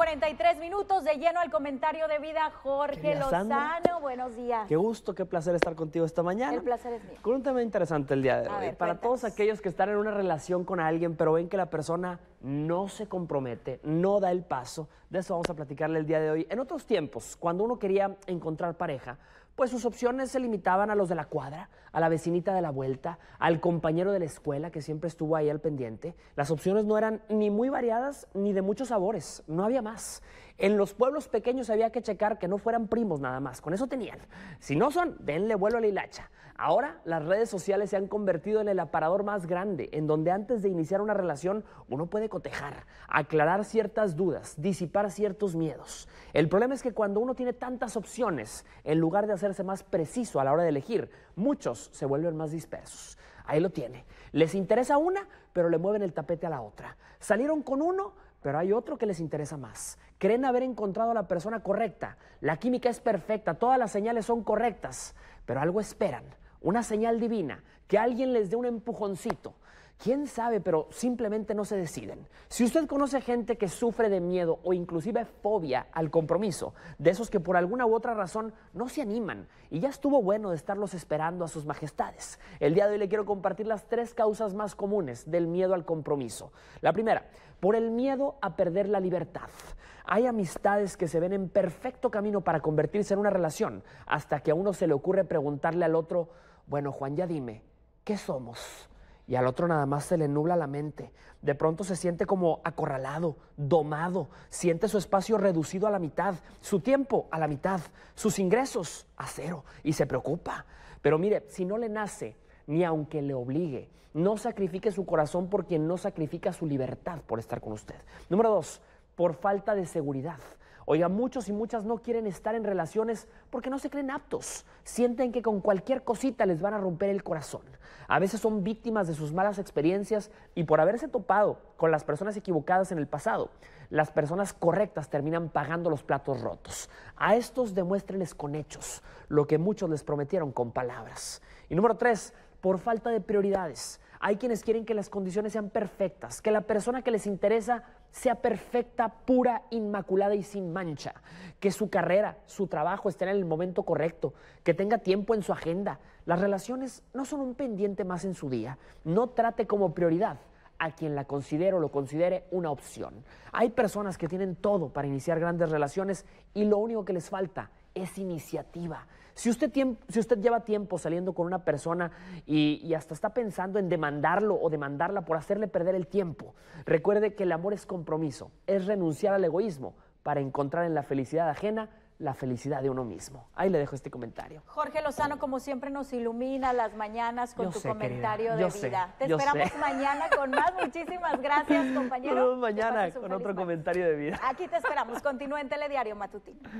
43 minutos de lleno al comentario de vida Jorge Lozano. Buenos días. Qué gusto, qué placer estar contigo esta mañana. El placer es mío. Con un tema interesante el día de hoy. Para todos aquellos que están en una relación con alguien, pero ven que la persona no se compromete, no da el paso, de eso vamos a platicarle el día de hoy. En otros tiempos, cuando uno quería encontrar pareja, pues sus opciones se limitaban a los de la cuadra, a la vecinita de la vuelta, al compañero de la escuela que siempre estuvo ahí al pendiente. Las opciones no eran ni muy variadas ni de muchos sabores, no había más. En los pueblos pequeños había que checar que no fueran primos nada más, con eso tenían. Si no son, denle vuelo a la hilacha. Ahora las redes sociales se han convertido en el aparador más grande, en donde antes de iniciar una relación uno puede cotejar, aclarar ciertas dudas, disipar ciertos miedos. El problema es que cuando uno tiene tantas opciones, en lugar de hacerse más preciso a la hora de elegir, muchos se vuelven más dispersos. Ahí lo tiene. Les interesa una, pero le mueven el tapete a la otra. Salieron con uno, pero hay otro que les interesa más. Creen haber encontrado a la persona correcta. La química es perfecta, todas las señales son correctas, pero algo esperan una señal divina, que alguien les dé un empujoncito. ¿Quién sabe? Pero simplemente no se deciden. Si usted conoce gente que sufre de miedo o inclusive fobia al compromiso, de esos que por alguna u otra razón no se animan, y ya estuvo bueno de estarlos esperando a sus majestades, el día de hoy le quiero compartir las tres causas más comunes del miedo al compromiso. La primera, por el miedo a perder la libertad. Hay amistades que se ven en perfecto camino para convertirse en una relación, hasta que a uno se le ocurre preguntarle al otro, bueno Juan, ya dime, ¿qué somos? Y al otro nada más se le nubla la mente. De pronto se siente como acorralado, domado, siente su espacio reducido a la mitad, su tiempo a la mitad, sus ingresos a cero y se preocupa. Pero mire, si no le nace, ni aunque le obligue, no sacrifique su corazón por quien no sacrifica su libertad por estar con usted. Número dos, por falta de seguridad. Oiga, muchos y muchas no quieren estar en relaciones porque no se creen aptos. Sienten que con cualquier cosita les van a romper el corazón. A veces son víctimas de sus malas experiencias y por haberse topado con las personas equivocadas en el pasado, las personas correctas terminan pagando los platos rotos. A estos demuéstreles con hechos lo que muchos les prometieron con palabras. Y número tres, por falta de prioridades. Hay quienes quieren que las condiciones sean perfectas, que la persona que les interesa sea perfecta, pura, inmaculada y sin mancha, que su carrera, su trabajo estén en el momento correcto, que tenga tiempo en su agenda. Las relaciones no son un pendiente más en su día. No trate como prioridad a quien la considere o lo considere una opción. Hay personas que tienen todo para iniciar grandes relaciones y lo único que les falta es iniciativa. Si usted, si usted lleva tiempo saliendo con una persona y, hasta está pensando en demandarlo o demandarla por hacerle perder el tiempo, recuerde que el amor es compromiso, es renunciar al egoísmo para encontrar en la felicidad ajena la felicidad de uno mismo. Ahí le dejo este comentario. Jorge Lozano, como siempre, nos ilumina las mañanas con tu comentario de vida. Te esperamos mañana con más. Muchísimas gracias, compañero. Nos mañana con otro comentario de vida. Aquí te esperamos. Continúa en Telediario Matutino.